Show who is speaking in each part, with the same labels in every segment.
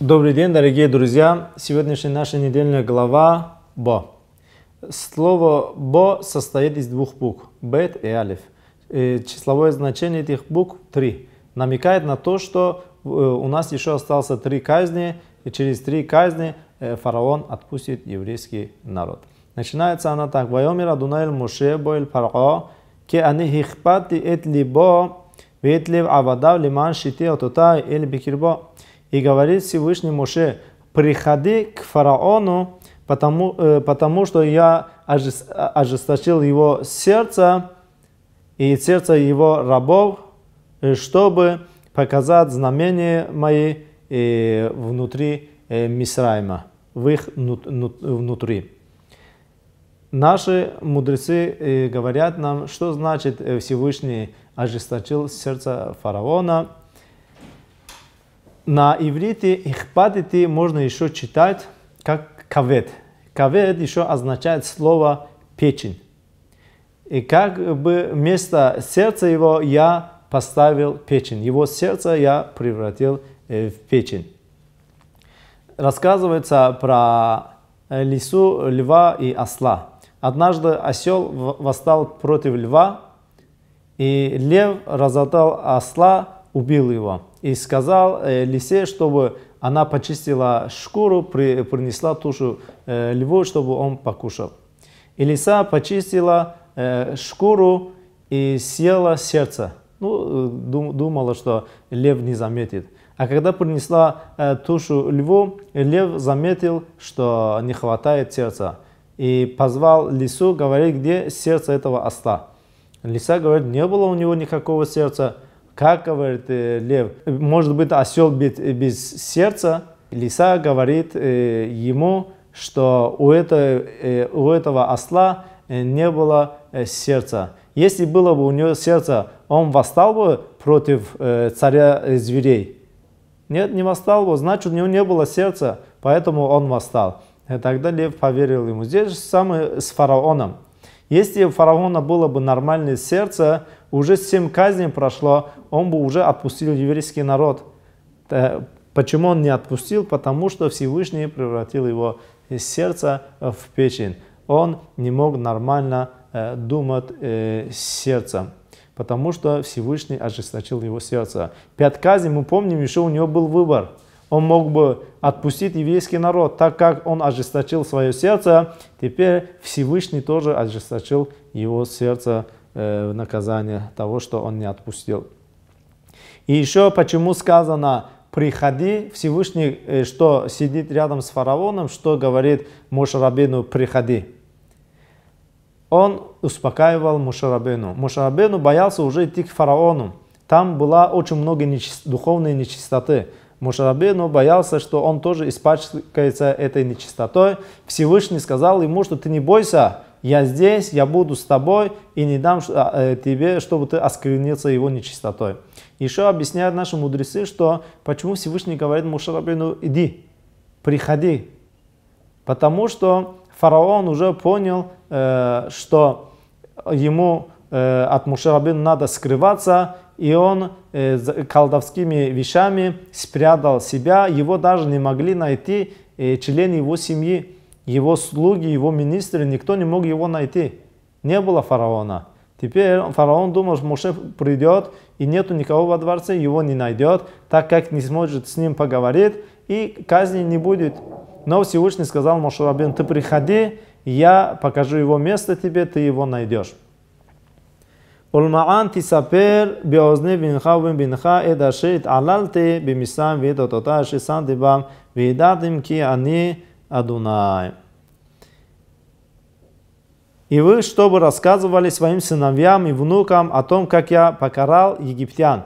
Speaker 1: Добрый день, дорогие друзья! Сегодняшняя наша недельная глава «Бо». Слово «бо» состоит из двух букв – «бет» и «алиф». Э, числовое значение этих букв – три. Намекает на то, что э, у нас еще остался три казни, и через три казни э, фараон отпустит еврейский народ. Начинается она так. «Вайомир Адунайль Муше Боэль Фарао, ке ани хихпати эт либо, вет лев авадав лиман шити ототай эль бикирбо». И говорит Всевышний Моше, приходи к фараону, потому, э, потому что я ожесточил его сердце и сердце его рабов, э, чтобы показать знамения мои э, внутри э, Мисраима, в их нут, нут, внутри. Наши мудрецы э, говорят нам, что значит э, Всевышний ожесточил сердце фараона – на иврите ихпатити можно еще читать как кавет. Кавет еще означает слово печень. И как бы вместо сердца его я поставил печень. Его сердце я превратил э, в печень. Рассказывается про лису, льва и осла. Однажды осел восстал против льва, и лев разотал осла, убил его. И сказал э, лисе, чтобы она почистила шкуру, при, принесла тушу э, льву, чтобы он покушал. И лиса почистила э, шкуру и съела сердце. Ну, думала, что лев не заметит. А когда принесла э, тушу льву, лев заметил, что не хватает сердца. И позвал лису, говорит, где сердце этого осла. Лиса говорит, не было у него никакого сердца. Как говорит э, лев, может быть осел без, без сердца, лиса говорит э, ему, что у, этой, э, у этого осла э, не было э, сердца. Если было бы у него сердце, он восстал бы против э, царя зверей. Нет, не восстал бы, значит у него не было сердца, поэтому он восстал. И тогда лев поверил ему. Здесь же самое с фараоном. Если у фараона было бы нормальное сердце, уже семь казней прошло, он бы уже отпустил еврейский народ. Э, почему он не отпустил? Потому что Всевышний превратил его из сердца в печень. Он не мог нормально э, думать э, сердцем, потому что Всевышний ожесточил его сердце. Пять казней, мы помним, еще у него был выбор – он мог бы отпустить еврейский народ, так как он ожесточил свое сердце, теперь Всевышний тоже ожесточил его сердце в э, наказание того, что он не отпустил. И еще почему сказано «приходи», Всевышний, э, что сидит рядом с фараоном, что говорит Мушарабину «приходи». Он успокаивал Мушарабину. Мушарабину боялся уже идти к фараону. Там было очень много нечист... духовной нечистоты. Мушарабину боялся, что он тоже испачкается этой нечистотой. Всевышний сказал ему, что ты не бойся, я здесь, я буду с тобой и не дам а, э, тебе, чтобы ты осквернился его нечистотой. Еще объясняют наши мудрецы, что почему Всевышний говорит Мушарабину, иди, приходи. Потому что фараон уже понял, э, что ему э, от Мушарабина надо скрываться, и он колдовскими вещами спрятал себя, его даже не могли найти члены его семьи его слуги, его министры, никто не мог его найти. Не было фараона. Теперь фараон думал, что Моше придет, и нету никого во дворце, его не найдет, так как не сможет с ним поговорить, и казни не будет. Но Всевышний сказал Моше Рабин, ты приходи, я покажу его место тебе, ты его найдешь. Адунай. И вы, чтобы рассказывали своим сыновьям и внукам о том, как я покарал египтян,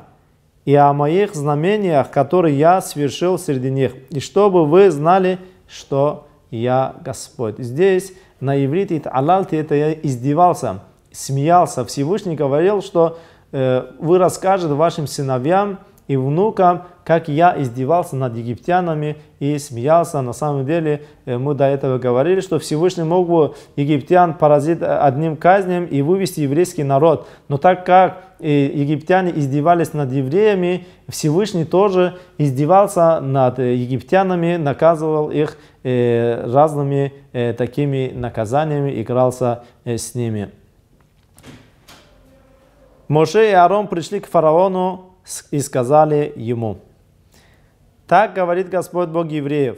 Speaker 1: и о моих знамениях, которые я совершил среди них, и чтобы вы знали, что я Господь. Здесь на иврите «алалти» это я издевался, смеялся. Всевышний говорил, что э, вы расскажете вашим сыновьям и внукам, как я издевался над египтянами и смеялся. На самом деле э, мы до этого говорили, что Всевышний мог бы египтян поразить э, одним казнем и вывести еврейский народ. Но так как э, египтяне издевались над евреями, Всевышний тоже издевался над египтянами, наказывал их разными такими наказаниями, игрался с ними. Моше и Арон пришли к фараону и сказали ему – так говорит Господь Бог евреев.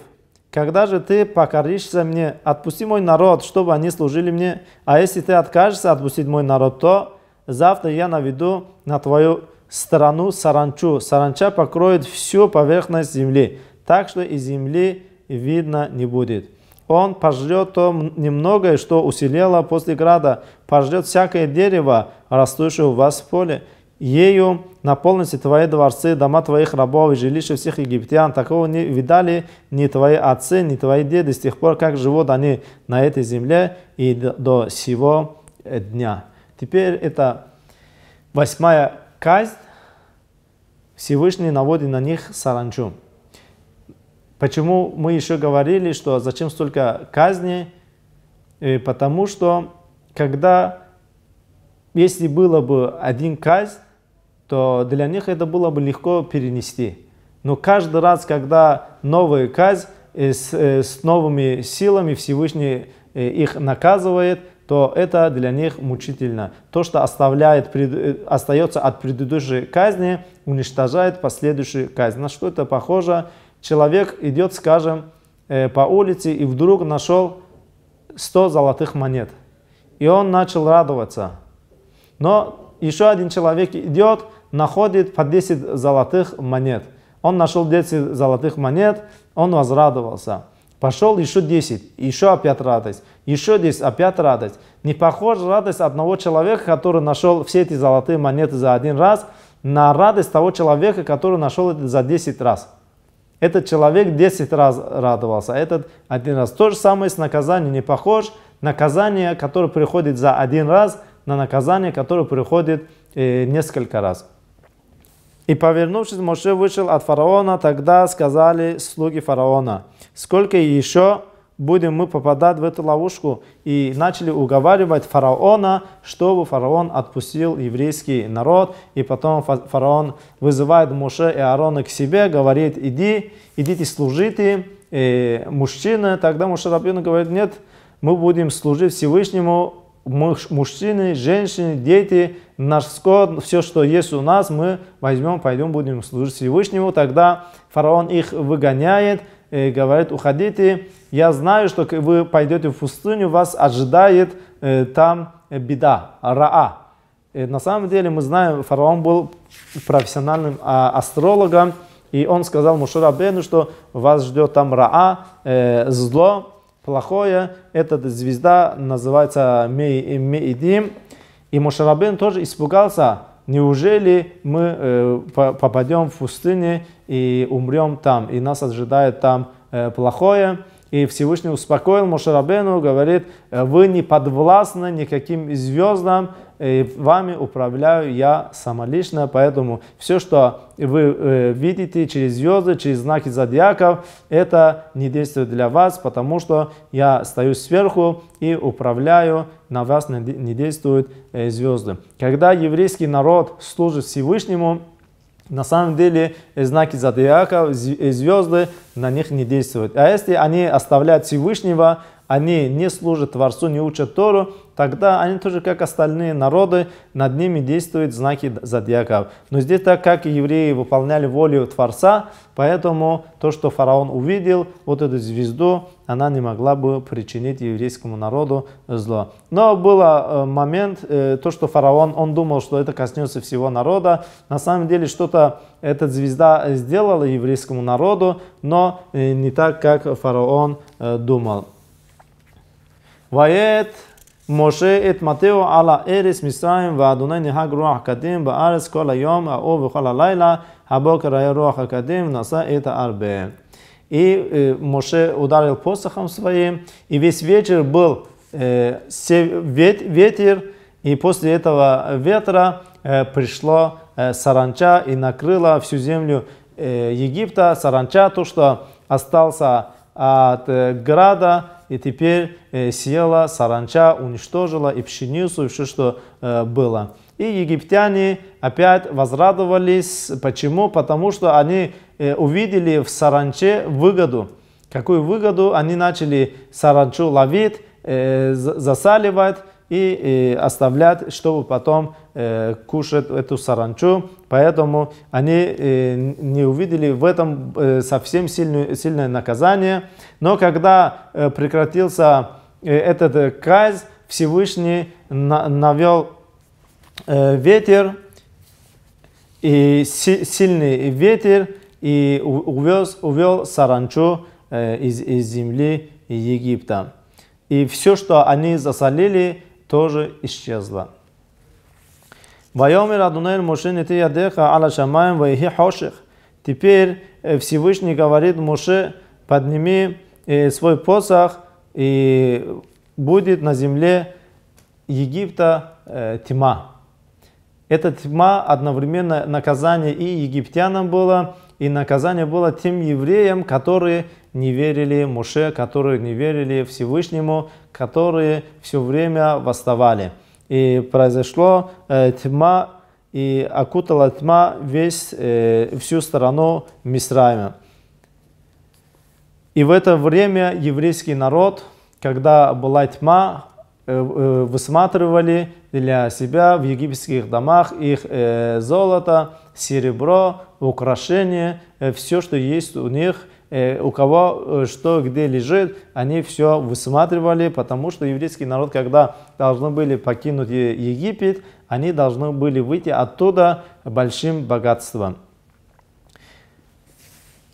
Speaker 1: Когда же ты покоришься мне, отпусти мой народ, чтобы они служили мне. А если ты откажешься отпустить мой народ, то завтра я наведу на твою страну саранчу. Саранча покроет всю поверхность земли, так что и земли видно не будет. Он пожрет то немногое, что усилело после града, пожрет всякое дерево, растущее у вас в поле ею наполните твои дворцы, дома твоих рабов и жилища всех египтян. Такого не видали ни твои отцы, ни твои деды с тех пор, как живут они на этой земле и до сего э, дня. Теперь это восьмая казнь. Всевышний наводит на них саранчу. Почему мы еще говорили, что зачем столько казни? И э, потому что когда, если было бы один казнь, то для них это было бы легко перенести. Но каждый раз, когда новая казнь э, с, э, с новыми силами Всевышний э, их наказывает, то это для них мучительно. То, что оставляет, остается от предыдущей казни, уничтожает последующую казнь. На что это похоже? Человек идет, скажем, по улице и вдруг нашел 100 золотых монет. И он начал радоваться. Но еще один человек идет, находит по 10 золотых монет. Он нашел 10 золотых монет, он возрадовался. Пошел еще 10, еще опять радость, еще 10, опять радость. Не похожа радость одного человека, который нашел все эти золотые монеты за один раз, на радость того человека, который нашел это за 10 раз. Этот человек 10 раз радовался, этот один раз. То же самое с наказанием не похож. Наказание, которое приходит за один раз, на наказание, которое приходит э, несколько раз. И повернувшись, Моше вышел от фараона, тогда сказали слуги фараона, сколько еще будем мы попадать в эту ловушку. И начали уговаривать фараона, чтобы фараон отпустил еврейский народ. И потом фараон вызывает Моше и Аарона к себе, говорит, иди, идите служите, и э, мужчины. Тогда Моше Рабин говорит, нет, мы будем служить Всевышнему мужчины, женщины, дети, наш скот, все, что есть у нас, мы возьмем, пойдем, будем служить Всевышнему. Тогда фараон их выгоняет, и говорит, уходите, я знаю, что вы пойдете в пустыню, вас ожидает э, там беда, раа. И э, на самом деле мы знаем, фараон был профессиональным а, астрологом, и он сказал Мушарабену, что вас ждет там раа, э, зло, плохое, эта звезда называется Меидим. Э, и Мошарабин тоже испугался, неужели мы э, попадем в пустыне и умрем там, и нас ожидает там э, плохое. И Всевышний успокоил Мошарабену, говорит, вы не подвластны никаким звездам, и э, вами управляю я самолично, поэтому все, что вы э, видите через звезды, через знаки зодиаков, это не действует для вас, потому что я стою сверху и управляю, на вас не действуют э, звезды. Когда еврейский народ служит Всевышнему, на самом деле знаки Зодиаков, звезды на них не действуют. А если они оставляют Всевышнего, они не служат Творцу, не учат Тору, тогда они тоже, как остальные народы, над ними действуют знаки зодиака. Но здесь так как евреи выполняли волю Творца, поэтому то, что фараон увидел, вот эту звезду, она не могла бы причинить еврейскому народу зло. Но был э, момент, э, то, что фараон, он думал, что это коснется всего народа. На самом деле что-то эта звезда сделала еврейскому народу, но э, не так, как фараон думал. Ваэт Моше эт Матео ала эрис Мисраим ва Адунай нихаг руах кадим ба арес кола йом а о вихола лайла хабокер ая руах кадим наса это арбе. И Моше ударил посохом своим, и весь вечер был э, ветер, и после этого ветра э, пришло э, саранча и накрыла всю землю э, Египта. Саранча, то, что остался от э, града, и теперь э, села саранча, уничтожила и пшеницу, и все, что э, было. И египтяне опять возрадовались. Почему? Потому что они э, увидели в саранче выгоду. Какую выгоду? Они начали саранчу ловить, засаливать и оставлять, чтобы потом э, кушать эту саранчу, поэтому они э, не увидели в этом э, совсем сильную, сильное наказание. Но когда э, прекратился этот э, казнь, Всевышний навел ветер, и сильный ветер, и увез, увел саранчу из, из земли Египта. И все, что они засолили, тоже исчезло. Вайомер Адунель Моше не ты ядеха аля шамаем вайхи хоших. Теперь Всевышний говорит Моше, подними э, свой посох, и будет на земле Египта э, тьма. Эта тьма одновременно наказание и египтянам было, и наказание было тем евреям, которые не верили Моше, которые не верили Всевышнему, которые все время восставали и произошло э, тьма, и окутала тьма весь, э, всю сторону Мисраима. И в это время еврейский народ, когда была тьма, э, э высматривали для себя в египетских домах их э, золото, серебро, украшения, э, все, что есть у них – Э, у кого э, что где лежит, они все высматривали, потому что еврейский народ, когда должны были покинуть Египет, они должны были выйти оттуда большим богатством.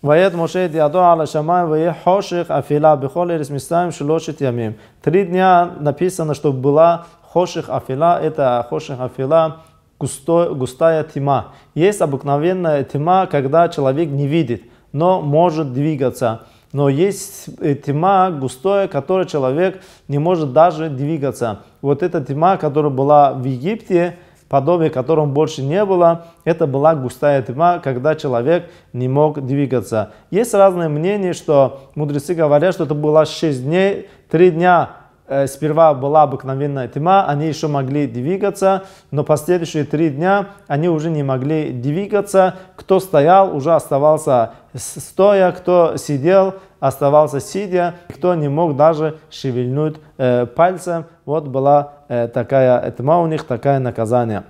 Speaker 1: ויית משה את ידו על השמיים ויהיה חושך אפלה בכל ארץ מצרים Три дня написано, что была хоших афила, это хоших афила, густой, густая тьма. Есть обыкновенная тьма, когда человек не видит но может двигаться. Но есть э, тьма густая, которой человек не может даже двигаться. Вот эта тьма, которая была в Египте, подобие которому больше не было, это была густая тьма, когда человек не мог двигаться. Есть разные мнения, что мудрецы говорят, что это было 6 дней, 3 дня Э, сперва была обыкновенная тьма, они еще могли двигаться, но последующие три дня они уже не могли двигаться. Кто стоял, уже оставался стоя, кто сидел, оставался сидя, кто не мог даже шевельнуть э, пальцем. Вот была э, такая тьма у них, такое наказание.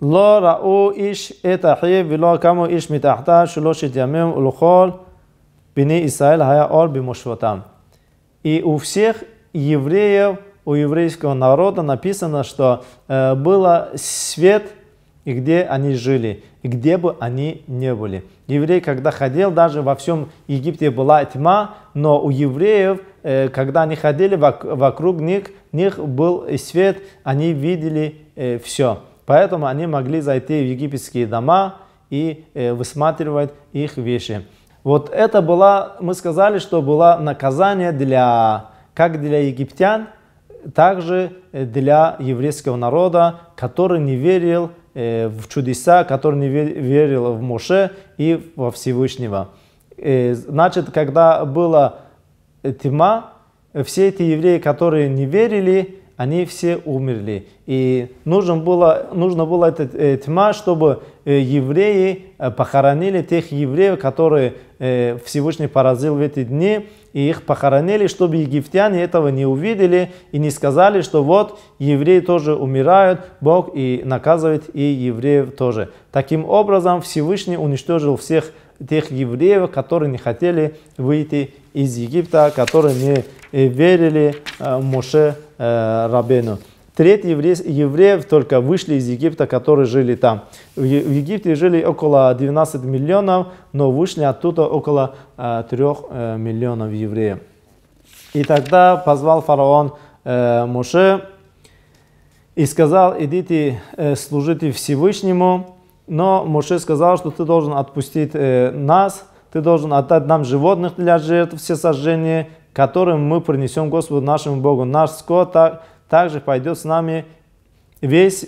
Speaker 1: לא ראו איש את אחיו ולא קמו איש מתחתיו שלושת ימים ולכל בני ישראל היה אור и у всех евреев, у еврейского народа написано, что э, было свет, и где они жили, и где бы они не были. Еврей, когда ходил, даже во всем Египте была тьма, но у евреев, э, когда они ходили, вокруг них, них был свет, они видели э, все. Поэтому они могли зайти в египетские дома и э, высматривать их вещи. Вот это было, мы сказали, что было наказание для, как для египтян, также для еврейского народа, который не верил э, в чудеса, который не верил в Моше и во Всевышнего. Э, значит, когда была тьма, все эти евреи, которые не верили, они все умерли. И нужно было, нужно было эта э, тьма, чтобы э, евреи э, похоронили тех евреев, которые Всевышний поразил в эти дни, и их похоронили, чтобы египтяне этого не увидели и не сказали, что вот евреи тоже умирают, Бог и наказывает и евреев тоже. Таким образом Всевышний уничтожил всех тех евреев, которые не хотели выйти из Египта, которые не верили Моше э, Рабену. Треть евреев, евреев только вышли из Египта, которые жили там. В, в Египте жили около 12 миллионов, но вышли оттуда около э, 3 э, миллионов евреев. И тогда позвал фараон э, Моше и сказал, идите э, служите Всевышнему. Но Моше сказал, что ты должен отпустить э, нас, ты должен отдать нам животных для жертв, все сожжения которым мы принесем Господу нашему Богу. Наш скот так, также пойдет с нами весь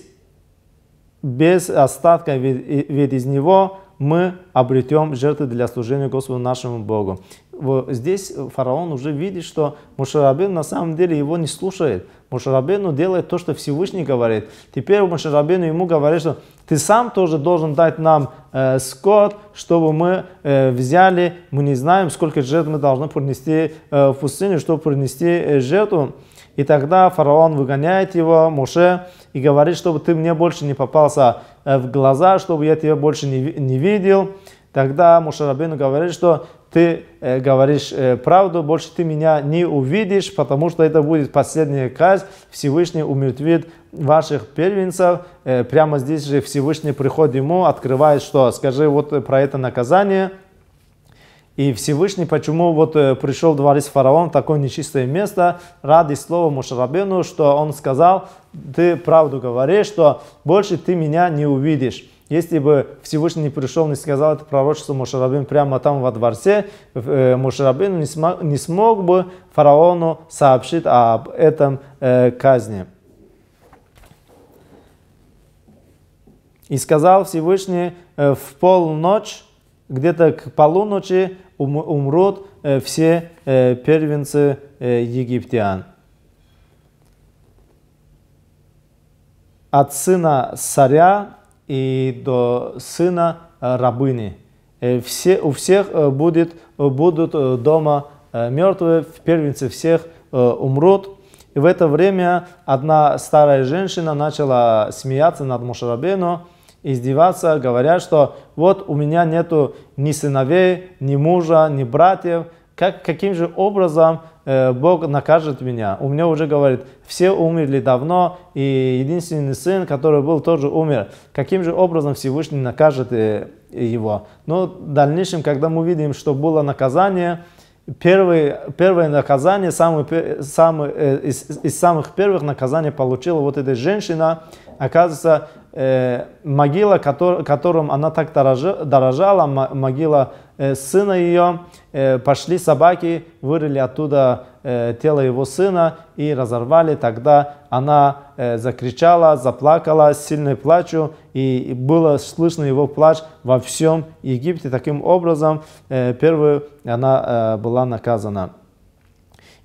Speaker 1: без остатка, ведь, ведь из него мы обретем жертвы для служения Господу нашему Богу. Вот здесь фараон уже видит, что Мушарабин на самом деле его не слушает. Мушарабину делает то, что Всевышний говорит. Теперь Мушарабину ему говорит, что ты сам тоже должен дать нам э, скот, чтобы мы э, взяли, мы не знаем, сколько жертв мы должны принести э, в пустыню, чтобы принести э, жертву. И тогда фараон выгоняет его, Муше, и говорит, чтобы ты мне больше не попался Э, в глаза, чтобы я тебя больше не, не видел. Тогда Мушарабину говорит, что ты э, говоришь э, правду, больше ты меня не увидишь, потому что это будет последняя казнь. Всевышний умертвит ваших первенцев. Э, прямо здесь же Всевышний приходит ему, открывает что? Скажи вот про это наказание – и Всевышний, почему вот э, пришел дворец фараон в такое нечистое место, ради слова Мушарабину, что он сказал, ты правду говоришь, что больше ты меня не увидишь. Если бы Всевышний не пришел, не сказал это пророчество Мушарабин прямо там во дворце, э, Мушарабин не смог, не смог бы фараону сообщить об этом э, казни. И сказал Всевышний э, в полночь где-то к полуночи умрут э, все э, первенцы э, египтян. От сына царя и до сына рабыни. Все, у всех будет, будут дома мертвые, первенцы всех умрут. И в это время одна старая женщина начала смеяться над Мушарабеном, издеваться, говоря, что вот у меня нету ни сыновей, ни мужа, ни братьев, как, каким же образом э, Бог накажет меня? У меня уже говорит, все умерли давно, и единственный сын, который был, тоже умер. Каким же образом Всевышний накажет э, его? Но в дальнейшем, когда мы видим, что было наказание, первый, первое наказание, самый, самый, э, из, из самых первых наказаний получила вот эта женщина, Оказывается, э, могила, котор, которым она так дорожи, дорожала, могила э, сына ее, э, пошли собаки, вырыли оттуда э, тело его сына и разорвали. Тогда она э, закричала, заплакала сильной плачу, и, и было слышно его плач во всем Египте. Таким образом, э, первую она э, была наказана.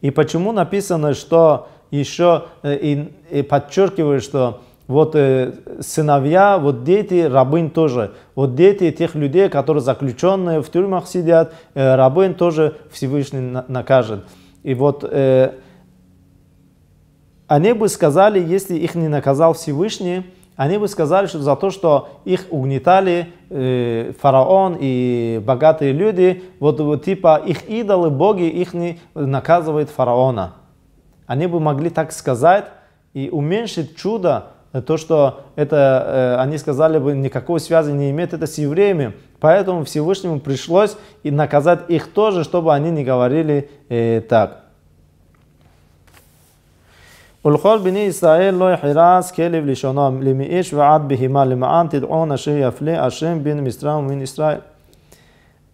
Speaker 1: И почему написано, что еще э, и, и подчеркиваю, что вот э, сыновья, вот дети рабын тоже, вот дети тех людей, которые заключенные в тюрьмах сидят, э, рабын тоже Всевышний на накажет. И вот э, они бы сказали, если их не наказал Всевышний, они бы сказали, что за то, что их угнетали э, фараон и богатые люди, вот, вот типа их идолы, боги, их не наказывает фараона. Они бы могли так сказать и уменьшить чудо, то, что это, э, они сказали бы, никакого связи не имеет это с евреями. Поэтому Всевышнему пришлось и наказать их тоже, чтобы они не говорили э, так. ולכל בני ישראל לא יחרץ כלב לשונם, למאיש ועד בהימה, למען תדעון אשר יפלה השם בין מצרים ובין ישראל.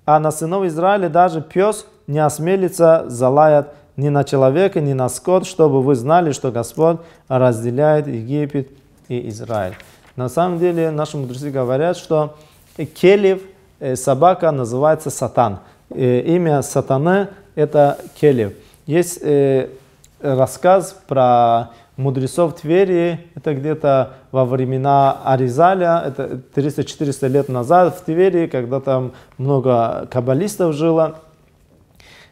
Speaker 1: А на сынов Израиля даже пес не осмелится залаять ни на человека, ни на скот, чтобы вы знали, что Господь разделяет Египет и Израиль. На самом деле наши мудрецы говорят, что э, келев, э, собака называется сатан. Э, имя сатаны – это келев. Есть рассказ про мудрецов Твери, это где-то во времена Аризаля, это 300-400 лет назад в Твери, когда там много каббалистов жило,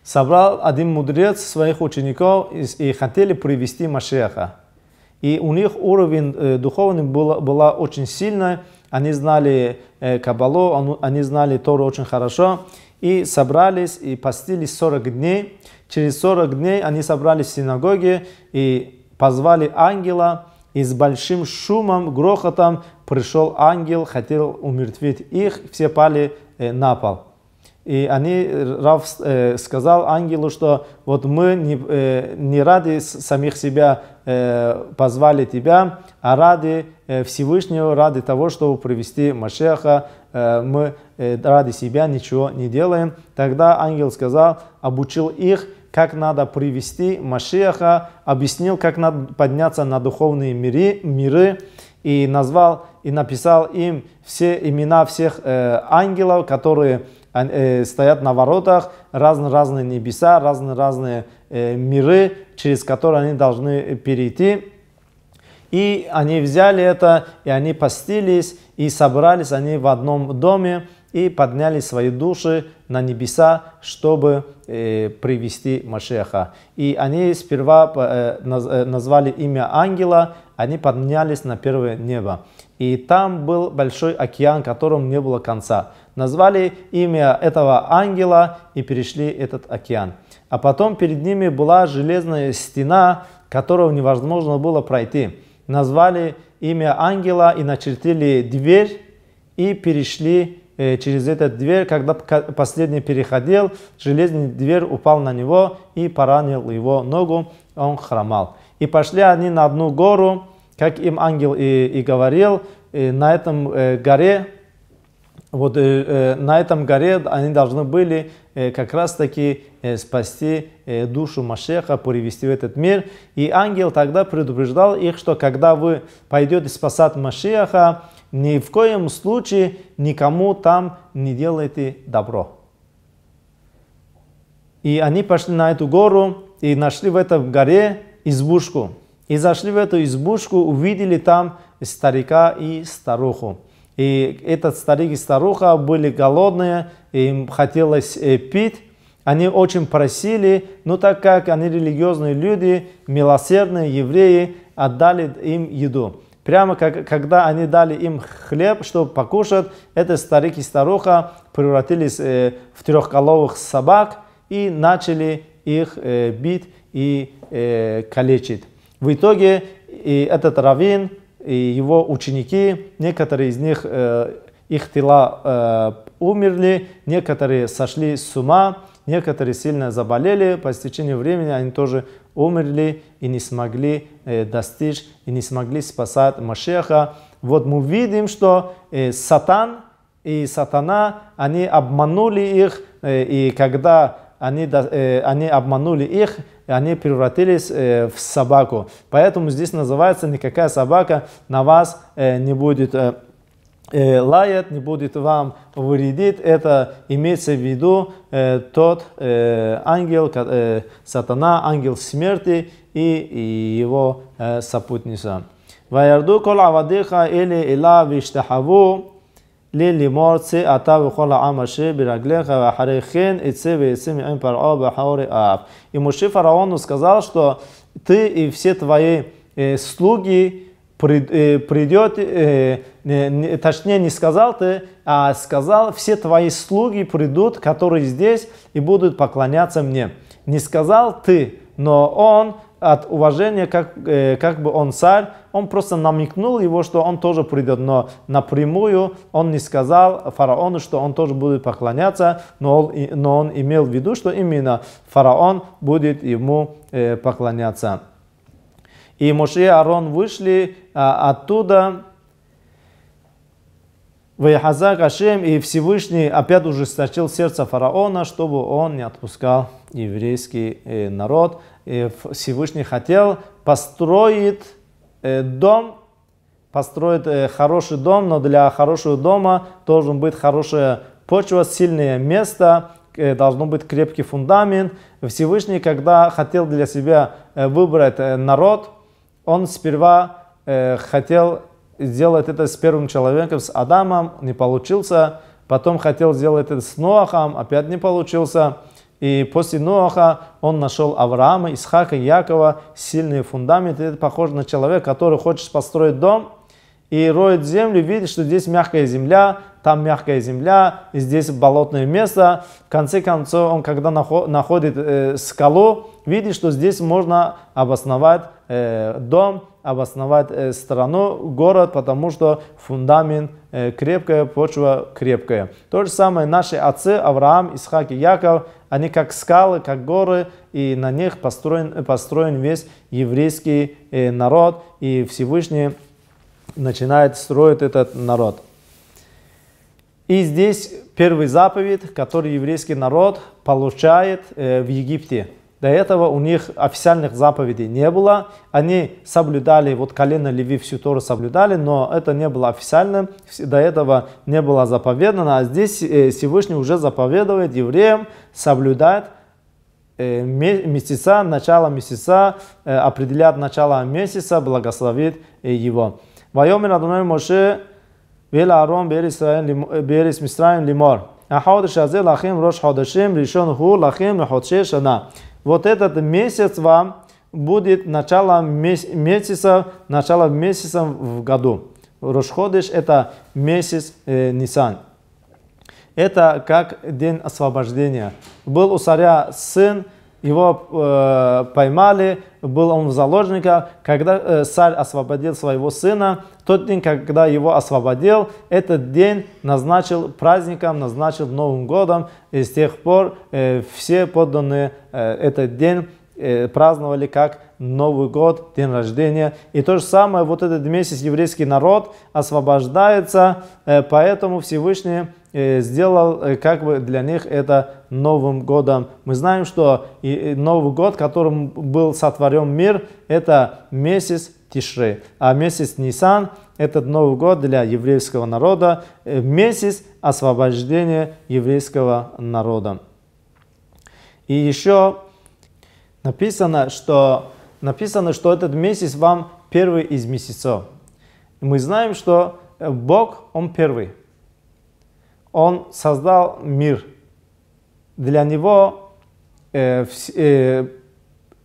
Speaker 1: собрал один мудрец своих учеников и, и хотели привести Машеха. И у них уровень э, духовный был, была очень сильная. Они знали э, Кабалу, он, они знали Тору очень хорошо. И собрались и постились 40 дней. Через 40 дней они собрались в синагоге и позвали ангела. И с большим шумом, грохотом пришел ангел, хотел умертвить их. Все пали э, на пол. И они, Рав э, сказал ангелу, что вот мы не, э, не ради самих себя э, позвали тебя, а ради э, Всевышнего, ради того, чтобы привести Машеха, э, мы э, ради себя ничего не делаем. Тогда ангел сказал, обучил их, как надо привести Машеха, объяснил, как надо подняться на духовные мири, миры и назвал и написал им все имена всех э, ангелов, которые Э, стоят на воротах разные-разные небеса, разные-разные э, миры, через которые они должны э, перейти. И они взяли это, и они постились, и собрались они в одном доме, и подняли свои души на небеса, чтобы э, привести Машеха. И они сперва э, назвали имя ангела, они поднялись на первое небо. И там был большой океан, которому не было конца. Назвали имя этого ангела и перешли этот океан. А потом перед ними была железная стена, которую невозможно было пройти. Назвали имя ангела и начертили дверь и перешли э, через этот дверь, когда последний переходил, железный дверь упал на него и поранил его ногу, он хромал. И пошли они на одну гору, как им ангел и, и говорил, и на этом э, горе, вот э, э на этом горе они должны были э, как раз таки э, спасти э, душу Машеха, привести в этот мир. И ангел тогда предупреждал их, что когда вы пойдете спасать Машеха, ни в коем случае никому там не делайте добро. И они пошли на эту гору и нашли в этом горе избушку. И зашли в эту избушку, увидели там старика и старуху. И этот старик и старуха были голодные, им хотелось э, пить. Они очень просили, но так как они религиозные люди, милосердные евреи, отдали им еду. Прямо как, когда они дали им хлеб, чтобы покушать, этот старик и старуха превратились э, в трехголовых собак и начали их э, бить и э, калечит. В итоге и этот раввин и его ученики, некоторые из них, э, их тела э, умерли, некоторые сошли с ума, некоторые сильно заболели, по истечению времени они тоже умерли и не смогли э, достичь, и не смогли спасать Машеха. Вот мы видим, что э, сатан и сатана, они обманули их, э, и когда они, э, они обманули их, они превратились э, в собаку. Поэтому здесь называется «никакая собака на вас э, не будет э, э лает, не будет вам вредить. Это имеется в виду э, тот э, ангел, э, сатана, ангел смерти и, и его э, сопутница. «Ваярду кол авадиха или ила виштахаву» лилиморци ата вихола амаши бираглеха ва харихин и цеви и цими им паро бахаури аав. И Муши фараону сказал, что ты и все твои э, слуги прид, придет, э, точнее не сказал ты, а сказал, все твои слуги придут, которые здесь и будут поклоняться мне. Не сказал ты, но он от уважения, как, э, как бы он царь, он просто намекнул его, что он тоже придет, но напрямую он не сказал фараону, что он тоже будет поклоняться, но он, но он имел в виду, что именно фараон будет ему э, поклоняться. И Моше и Арон вышли а, оттуда, Ваяхазак Ашем, и Всевышний опять ужесточил сердце фараона, чтобы он не отпускал еврейский э, народ. И э, Всевышний хотел построить э, дом, построить хороший дом, но для хорошего дома должен быть хорошая почва, сильное место, должно быть крепкий фундамент. Всевышний, когда хотел для себя выбрать народ, он сперва хотел сделать это с первым человеком, с Адамом, не получился. Потом хотел сделать это с Ноахом, опять не получился. И после Ноаха он нашел Авраама, Исхака, Якова, сильные фундаменты. Это похоже на человека, который хочет построить дом и роет землю, видит, что здесь мягкая земля, там мягкая земля, и здесь болотное место. В конце концов, он когда находит э, скалу, видит, что здесь можно обосновать э, дом, обосновать э, страну, город, потому что фундамент э, крепкая, почва крепкая. То же самое наши отцы Авраам, Исхак и Яков – они как скалы, как горы, и на них построен, построен весь еврейский э, народ, и Всевышний начинает строить этот народ. И здесь первый заповедь, который еврейский народ получает э, в Египте – до этого у них официальных заповедей не было. Они соблюдали, вот колено Леви всю Тору соблюдали, но это не было официально, до этого не было заповедано. А здесь э, Всевышний уже заповедует евреям соблюдать э, месяца, начало месяца, э, определят начало месяца, благословит его. ויאמר אדוני משה ואל אהרון בארץ מצרים לאמור החודש הזה לכם ראש חודשים ראשון הוא לכם מחודשי שנה вот этот месяц вам будет начало месяца, начало месяца в году. Рошходыш это месяц э, Нисан. Это как день освобождения. Был у царя сын, его э, поймали, был он в заложниках, когда э, царь освободил своего сына, тот день, когда его освободил, этот день назначил праздником, назначил Новым годом, и с тех пор э, все подданные э, этот день э, праздновали как Новый год, день рождения. И то же самое, вот этот месяц еврейский народ освобождается, э, поэтому Всевышний Э, сделал э, как бы для них это Новым годом. Мы знаем, что Новый год, которым был сотворен мир, это месяц Тишры, а месяц Нисан этот Новый год для еврейского народа, э, месяц освобождения еврейского народа. И еще написано, что, написано, что этот месяц вам первый из месяцев. Мы знаем, что Бог, Он первый он создал мир. Для него э, э,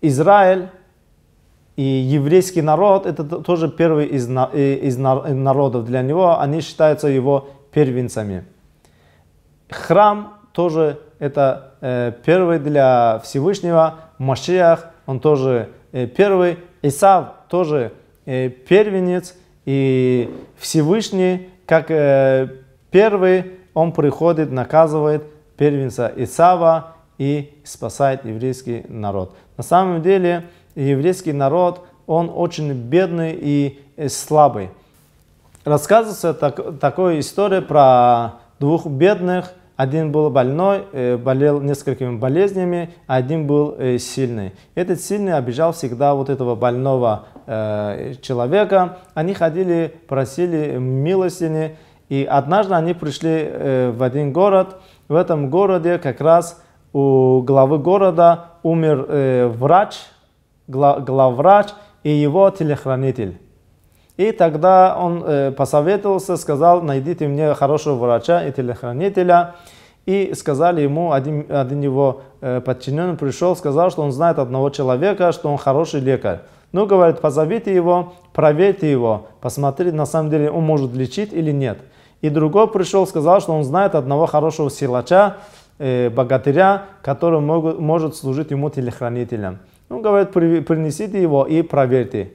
Speaker 1: Израиль и еврейский народ, это тоже первый из, э, из э, народов для него, они считаются его первенцами. Храм тоже это э, первый для Всевышнего, Машиах, он тоже э, первый, Исав тоже э, первенец, и Всевышний, как э, первый, он приходит, наказывает первенца Исава и спасает еврейский народ. На самом деле еврейский народ, он очень бедный и слабый. Рассказывается так, такая история про двух бедных. Один был больной, э, болел несколькими болезнями, а один был э, сильный. Этот сильный обижал всегда вот этого больного э, человека. Они ходили, просили милостыни. И однажды они пришли э, в один город. В этом городе как раз у главы города умер э, врач, глав, главврач и его телохранитель. И тогда он э, посоветовался, сказал, найдите мне хорошего врача и телохранителя. И сказали ему, один, один его подчиненный пришел, сказал, что он знает одного человека, что он хороший лекарь. Ну, говорит, позовите его, проверьте его, посмотрите, на самом деле он может лечить или нет. И другой пришел, сказал, что он знает одного хорошего силача, э, богатыря, который могут, может служить ему телехранителем. Он говорит, принесите его и проверьте.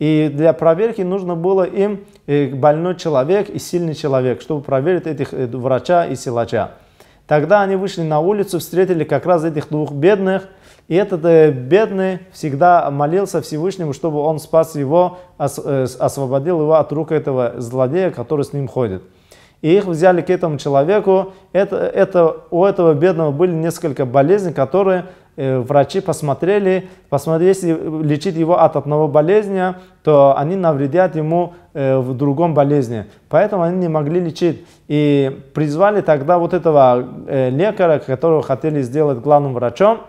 Speaker 1: И для проверки нужно было им э, больной человек и сильный человек, чтобы проверить этих э, врача и силача. Тогда они вышли на улицу, встретили как раз этих двух бедных, и этот бедный всегда молился Всевышнему, чтобы он спас его, освободил его от рук этого злодея, который с ним ходит и их взяли к этому человеку. Это, это, у этого бедного были несколько болезней, которые э, врачи посмотрели, посмотрели, если лечить его от одного болезни, то они навредят ему э, в другом болезни. Поэтому они не могли лечить. И призвали тогда вот этого э, лекаря, которого хотели сделать главным врачом,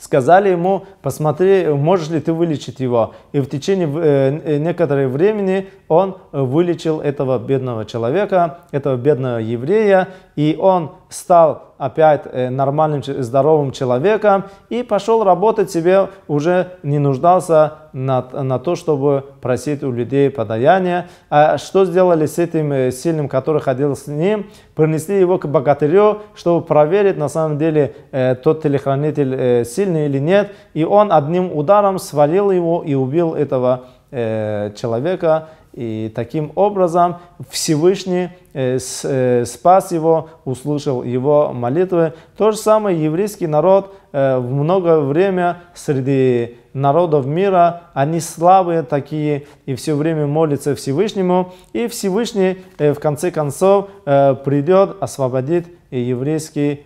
Speaker 1: сказали ему, посмотри, можешь ли ты вылечить его. И в течение э, э некоторого времени он вылечил этого бедного человека, этого бедного еврея, и он стал опять э, нормальным, здоровым человеком и пошел работать себе, уже не нуждался на, на то, чтобы просить у людей подаяния. А что сделали с этим э, сильным, который ходил с ним? Принесли его к богатырю, чтобы проверить, на самом деле, э, тот телехранитель сильный или нет. И он одним ударом свалил его и убил этого человека, и таким образом Всевышний э, э, спас его, услышал его молитвы. То же самое еврейский народ э, в многое время среди народов мира, они слабые такие и все время молятся Всевышнему. И Всевышний в конце концов придет, освободит еврейский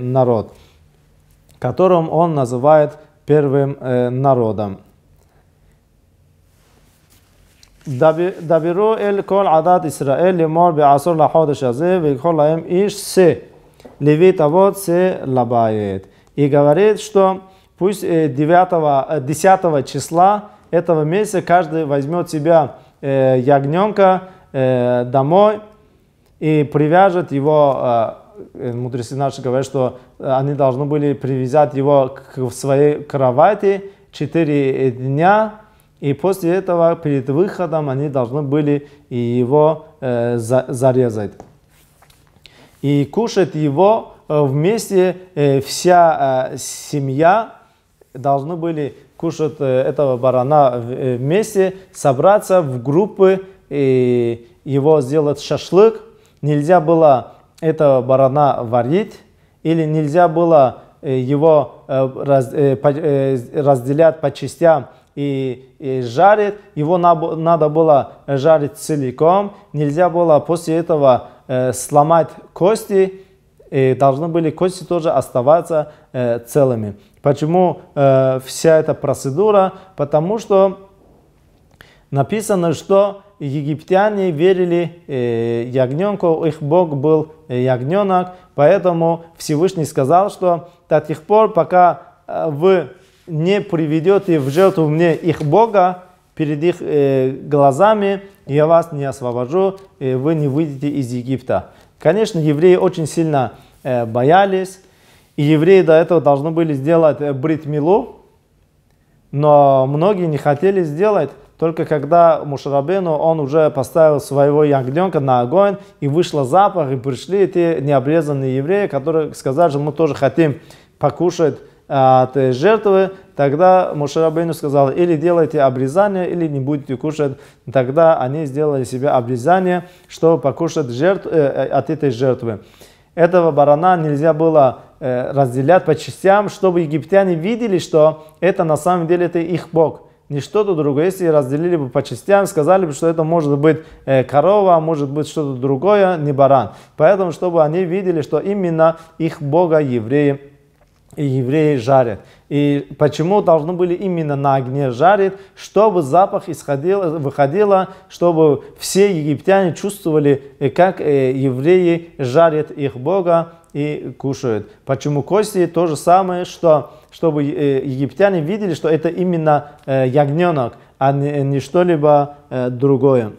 Speaker 1: народ, которым он называет первым народом. דברו אל כל עדת ישראל לאמור בעשור לחודש הזה ויקחו להם איש שא לוי תבות שא לבית. И говорит, что пусть 9, 10 числа этого месяца каждый возьмет себя ягненка домой и привяжет его мудрецы наши говорят, что они должны были привязать его к своей кровати 4 дня и после этого перед выходом они должны были его э, зарезать. И кушать его э, вместе э, вся семья должны были кушать этого барана вместе, собраться в группы и его сделать шашлык. Нельзя было этого барана варить или нельзя было его разделять по частям и, и жарит, его надо было жарить целиком, нельзя было после этого э, сломать кости, и должны были кости тоже оставаться э, целыми. Почему э, вся эта процедура? Потому что написано, что египтяне верили э, ягненку, их бог был э, ягненок, поэтому Всевышний сказал, что до тех пор, пока э, вы не приведет и в жертву мне их Бога перед их э, глазами, я вас не освобожу, и э, вы не выйдете из Египта. Конечно, евреи очень сильно э, боялись, и евреи до этого должны были сделать э, бритмилу, но многие не хотели сделать, только когда Мушарабену он уже поставил своего ягненка на огонь, и вышла запах, и пришли эти необрезанные евреи, которые сказали, что мы тоже хотим покушать от а, то жертвы, тогда Мушарабейну сказал, или делайте обрезание, или не будете кушать. Тогда они сделали себе обрезание, чтобы покушать жертв, э, э, от этой жертвы. Этого барана нельзя было э, разделять по частям, чтобы египтяне видели, что это на самом деле это их бог не что-то другое. Если разделили бы по частям, сказали бы, что это может быть э, корова, может быть что-то другое, не баран. Поэтому, чтобы они видели, что именно их бога евреи и евреи жарят. И почему должны были именно на огне жарить, чтобы запах исходил, выходило, чтобы все египтяне чувствовали, э, как э, евреи жарят их Бога и кушают. Почему кости то же самое, что чтобы э, египтяне видели, что это именно ягненок, а не что-либо другое.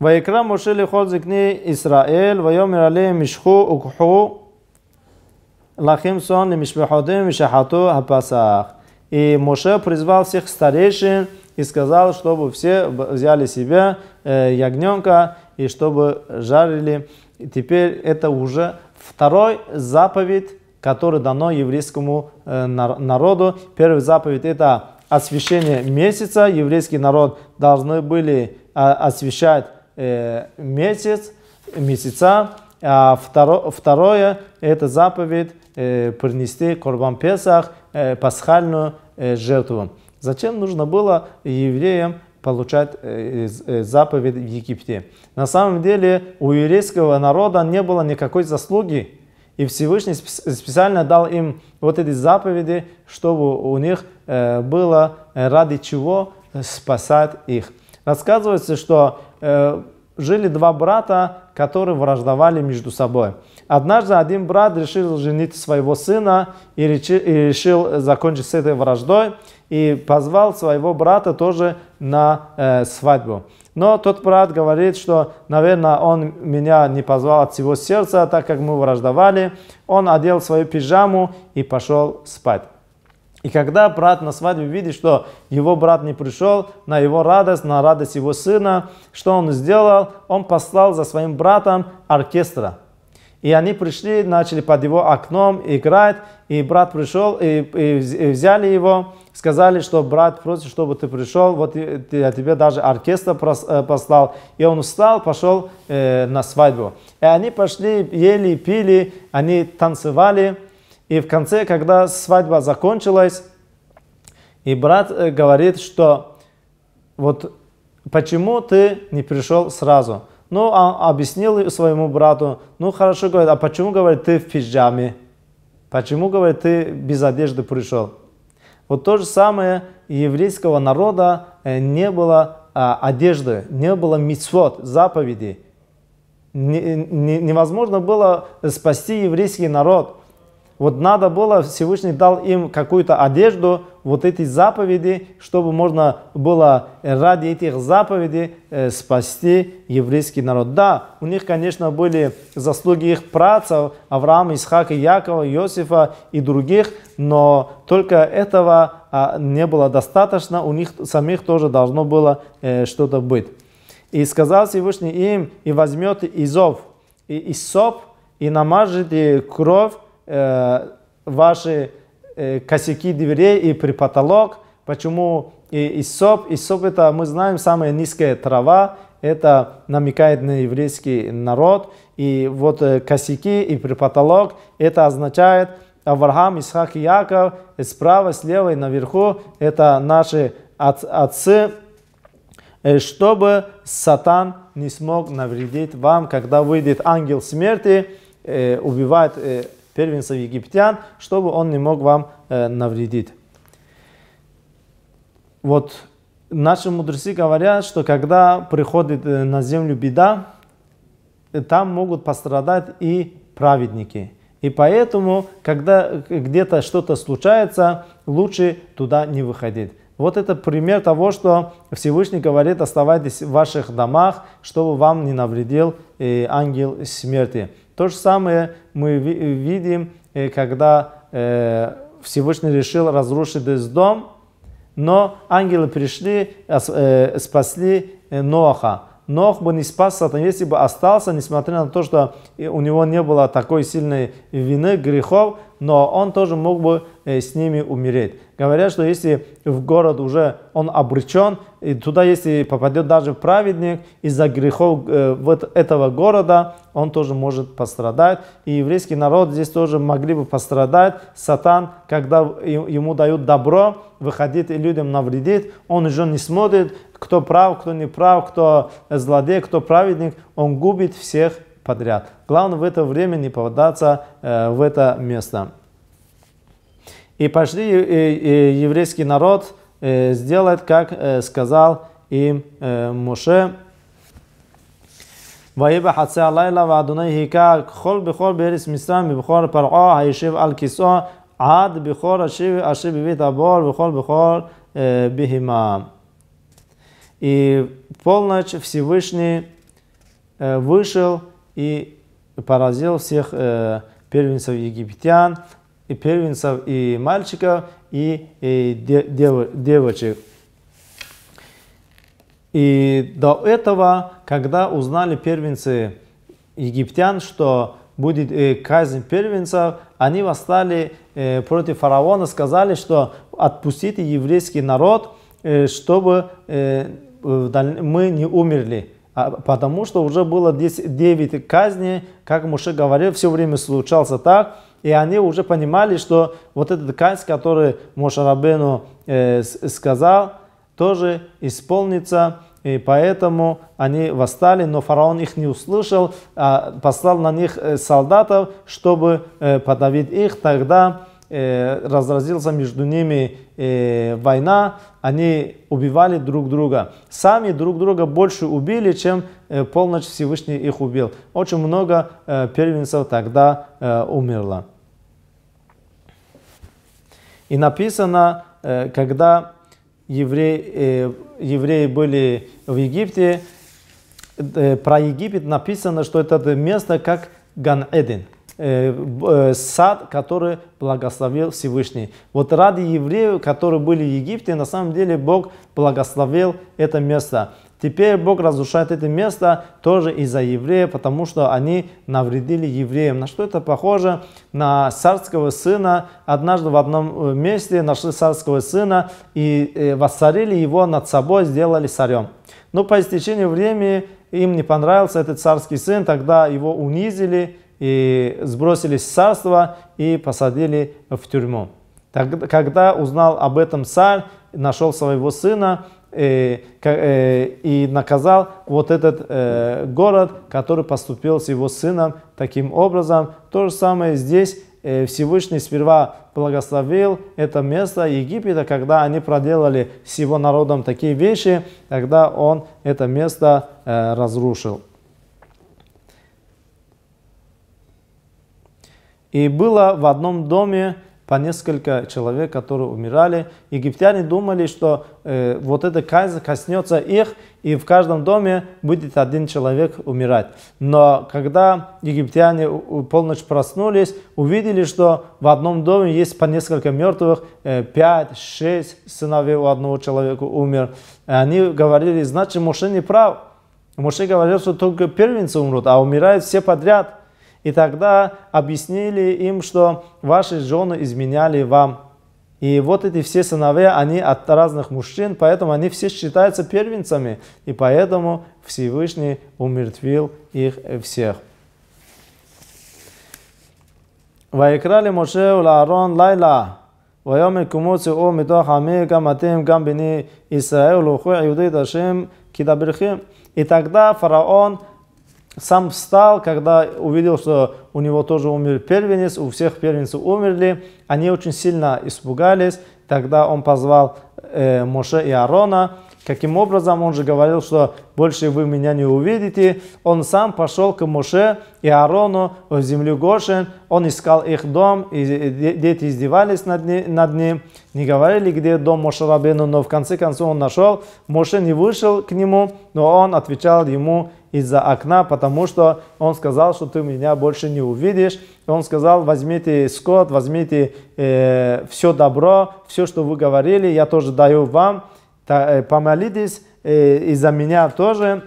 Speaker 1: ויקרא משה לכל זקני ישראל, ויאמר עליהם משכו וקחו לכם сон למשפחותיהם ושחטו הפסח. И Моше призвал всех старейшин и сказал, чтобы все взяли себе э, ягненка и чтобы жарили. И теперь это уже второй заповедь, который дано еврейскому э, народу. Первый заповедь это освящение месяца. Еврейский народ должны были э, освещать Э, месяц, месяца. А второ, второе – это заповедь э, принести Корбан Песах, э, пасхальную э, жертву. Зачем нужно было евреям получать э, э, заповедь в Египте? На самом деле у еврейского народа не было никакой заслуги. И Всевышний специально дал им вот эти заповеди, чтобы у них было ради чего спасать их. Рассказывается, что Э, жили два брата, которые враждовали между собой. Однажды один брат решил женить своего сына и решил закончить с этой враждой и позвал своего брата тоже на э, свадьбу. Но тот брат говорит, что, наверное, он меня не позвал от всего сердца, так как мы враждовали. Он одел свою пижаму и пошел спать. И когда брат на свадьбе видит, что его брат не пришел на его радость, на радость его сына, что он сделал? Он послал за своим братом оркестра. И они пришли, начали под его окном играть, и брат пришел, и, и, взяли его, сказали, что брат просит, чтобы ты пришел, вот я тебе даже оркестр э, послал. И он встал, пошел э, на свадьбу. И они пошли, ели, пили, они танцевали. И в конце, когда свадьба закончилась, и брат э, говорит, что вот почему ты не пришел сразу? Ну, а объяснил своему брату, ну хорошо, говорит, а почему, говорит, ты в пижаме? Почему, говорит, ты без одежды пришел? Вот то же самое еврейского народа э, не было а, одежды, не было мицвод, заповедей. невозможно было спасти еврейский народ. Вот надо было, Всевышний дал им какую-то одежду, вот эти заповеди, чтобы можно было ради этих заповедей э, спасти еврейский народ. Да, у них, конечно, были заслуги их працев, Авраама, Исхака, Якова, Иосифа и других, но только этого а, не было достаточно, у них самих тоже должно было э, что-то быть. И сказал Всевышний им, и возьмете изов, и Исоп, и намажете кровь э, ваши э, косяки дверей и при потолок. Почему и соп? И соп это, мы знаем, самая низкая трава. Это намекает на еврейский народ. И вот э, косяки и при потолок это означает Авраам, Исхак и Яков. И справа, слева и наверху это наши от, отцы, э, чтобы сатан не смог навредить вам, когда выйдет ангел смерти, э, убивает э, первенцев египтян, чтобы он не мог вам э, навредить. Вот наши мудрецы говорят, что когда приходит э, на землю беда, э, там могут пострадать и праведники. И поэтому, когда э, где-то что-то случается, лучше туда не выходить. Вот это пример того, что Всевышний говорит, оставайтесь в ваших домах, чтобы вам не навредил ангел смерти. То же самое мы видим, э, когда э, Всевышний решил разрушить этот дом, но ангелы пришли, э, спасли Ноаха. Нох бы не спас сатан, если бы остался, несмотря на то, что у него не было такой сильной вины, грехов, но он тоже мог бы э, с ними умереть. Говорят, что если в город уже он обречен, и туда если попадет даже праведник, из-за грехов э, вот этого города он тоже может пострадать. И еврейский народ здесь тоже могли бы пострадать. Сатан, когда ему дают добро, выходить и людям навредить, он уже не смотрит, кто прав, кто не прав, кто злодей, кто праведник, он губит всех подряд. Главное в это время не попадаться э, в это место. И пошли э, э, еврейский народ э, сделать, как э, сказал им э, Муше. ויהי בחצי הלילה ואדוני היכה כחול בכור בארץ מצרים ובכור פרעה הישב על כיסאו עד בכור אשר בבית הבור וכל בכור בהימם. И в полночь Всевышний э, вышел и поразил всех э, первенцев египтян, и первенцев и мальчиков, и, девочек. И до этого, когда узнали первенцы египтян, что будет э, казнь первенцев, они восстали против фараона, сказали, что отпустите еврейский народ, чтобы Э, мы не умерли, а потому что уже было 10, 9 казней, как Муше говорил, все время случался так, и они уже понимали, что вот этот казнь, который Моше Рабену э, сказал, тоже исполнится, и поэтому они восстали, но фараон их не услышал, а послал на них э, солдатов, чтобы э, подавить их. Тогда э, разразился между ними э, война, они убивали друг друга. Сами друг друга больше убили, чем э, полночь Всевышний их убил. Очень много э, первенцев тогда э, умерло. И написано, когда евреи, евреи были в Египте, про Египет написано, что это место как Ган-Эден – Э, э, сад, который благословил Всевышний. Вот ради евреев, которые были в Египте, на самом деле Бог благословил это место. Теперь Бог разрушает это место тоже из-за евреев, потому что они навредили евреям. На что это похоже? На царского сына. Однажды в одном э, месте нашли царского сына и воцарили его над собой, сделали царем. Но по истечению времени им не понравился этот царский сын, тогда его унизили, и сбросили с царства и посадили в тюрьму. Так, когда узнал об этом царь, нашел своего сына э, э, и наказал вот этот э, город, который поступил с его сыном таким образом. То же самое здесь э, Всевышний сперва благословил это место Египета, когда они проделали с его народом такие вещи, тогда он это место э, разрушил. И было в одном доме по несколько человек, которые умирали. Египтяне думали, что э, вот эта казнь коснется их, и в каждом доме будет один человек умирать. Но когда египтяне полночь проснулись, увидели, что в одном доме есть по несколько мертвых, э, шесть сыновей у одного человека умер. Они говорили, значит, Моше не прав. Моше говорил, что только первенцы умрут, а умирают все подряд. И тогда объяснили им, что ваши жены изменяли вам. И вот эти все сыновья, они от разных мужчин, поэтому они все считаются первенцами. И поэтому Всевышний умертвил их всех. ויקרא Моше ולאהרון לילה, ויאמר קומו צאו מתוך עמי גם אתם גם בני ישראל ולכו И тогда фараон сам встал, когда увидел, что у него тоже умер первенец, у всех первенцев умерли, они очень сильно испугались, тогда он позвал э, Моше и Аарона, каким образом он же говорил, что больше вы меня не увидите, он сам пошел к Моше и Аарону в землю Гошен, он искал их дом, и дети издевались над, ним, над ним, не говорили, где дом Моше Рабену, но в конце концов он нашел, Моше не вышел к нему, но он отвечал ему из-за окна, потому что он сказал, что ты меня больше не увидишь. Он сказал, возьмите скот, возьмите э, все добро, все, что вы говорили, я тоже даю вам, Та, э, помолитесь э, и за меня тоже,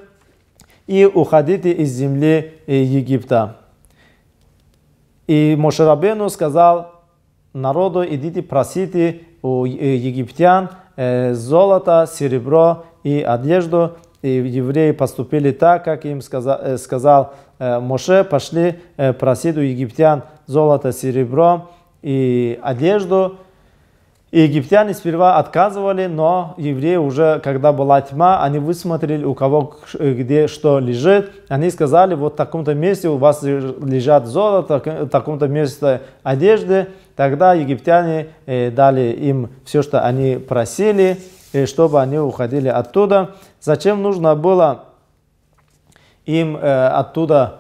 Speaker 1: и уходите из земли э, Египта. И Мошерабену сказал народу, идите просите у э, египтян э, золото, серебро и одежду, и евреи поступили так, как им э, сказал, сказал э, Моше, пошли э, просить у египтян золото, серебро и одежду. И египтяне сперва отказывали, но евреи уже, когда была тьма, они высмотрели, у кого где что лежит. Они сказали, вот в таком-то месте у вас лежат золото, в таком-то месте одежды. Тогда египтяне дали им все, что они просили, чтобы они уходили оттуда. Зачем нужно было им э, оттуда